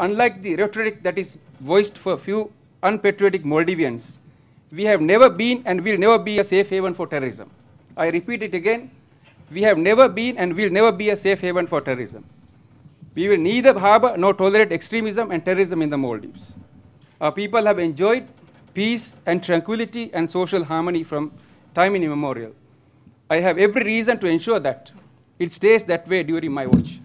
unlike the rhetoric that is voiced for a few unpatriotic Maldivians, we have never been and will never be a safe haven for terrorism. I repeat it again, we have never been and will never be a safe haven for terrorism. We will neither harbor nor tolerate extremism and terrorism in the Maldives. Our people have enjoyed peace and tranquility and social harmony from time immemorial. I have every reason to ensure that it stays that way during my watch.